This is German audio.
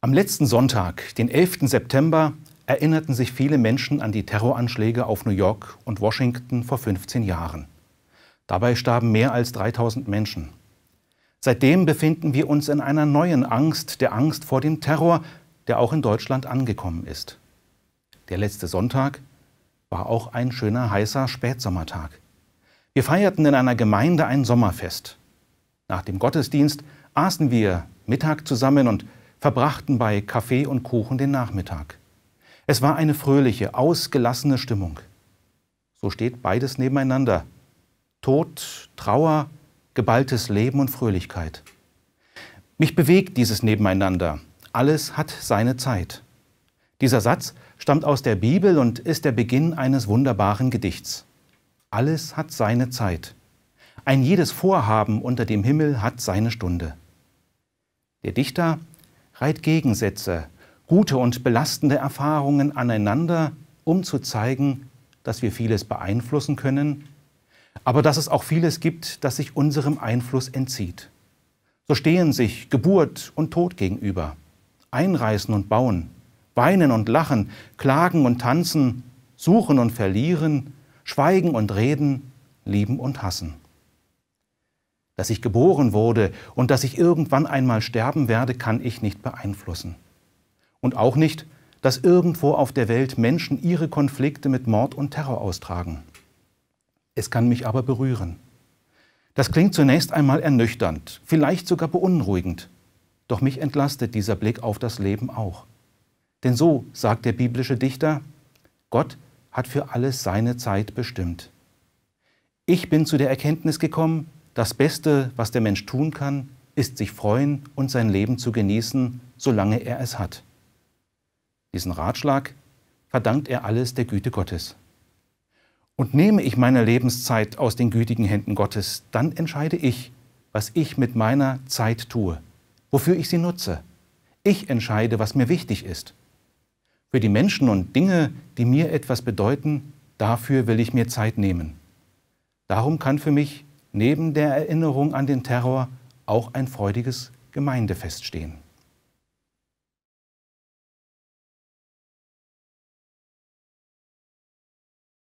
Am letzten Sonntag, den 11. September, erinnerten sich viele Menschen an die Terroranschläge auf New York und Washington vor 15 Jahren. Dabei starben mehr als 3000 Menschen. Seitdem befinden wir uns in einer neuen Angst, der Angst vor dem Terror, der auch in Deutschland angekommen ist. Der letzte Sonntag war auch ein schöner heißer Spätsommertag. Wir feierten in einer Gemeinde ein Sommerfest. Nach dem Gottesdienst aßen wir Mittag zusammen und verbrachten bei Kaffee und Kuchen den Nachmittag. Es war eine fröhliche, ausgelassene Stimmung. So steht beides nebeneinander. Tod, Trauer, geballtes Leben und Fröhlichkeit. Mich bewegt dieses Nebeneinander. Alles hat seine Zeit. Dieser Satz stammt aus der Bibel und ist der Beginn eines wunderbaren Gedichts. Alles hat seine Zeit. Ein jedes Vorhaben unter dem Himmel hat seine Stunde. Der Dichter reiht Gegensätze, gute und belastende Erfahrungen aneinander, um zu zeigen, dass wir vieles beeinflussen können, aber dass es auch vieles gibt, das sich unserem Einfluss entzieht. So stehen sich Geburt und Tod gegenüber, einreißen und bauen, weinen und lachen, klagen und tanzen, suchen und verlieren, schweigen und reden, lieben und hassen. Dass ich geboren wurde und dass ich irgendwann einmal sterben werde, kann ich nicht beeinflussen. Und auch nicht, dass irgendwo auf der Welt Menschen ihre Konflikte mit Mord und Terror austragen. Es kann mich aber berühren. Das klingt zunächst einmal ernüchternd, vielleicht sogar beunruhigend. Doch mich entlastet dieser Blick auf das Leben auch. Denn so sagt der biblische Dichter, Gott hat für alles seine Zeit bestimmt. Ich bin zu der Erkenntnis gekommen, das Beste, was der Mensch tun kann, ist sich freuen und sein Leben zu genießen, solange er es hat. Diesen Ratschlag verdankt er alles der Güte Gottes. Und nehme ich meine Lebenszeit aus den gütigen Händen Gottes, dann entscheide ich, was ich mit meiner Zeit tue, wofür ich sie nutze. Ich entscheide, was mir wichtig ist. Für die Menschen und Dinge, die mir etwas bedeuten, dafür will ich mir Zeit nehmen. Darum kann für mich neben der Erinnerung an den Terror auch ein freudiges Gemeindefest stehen.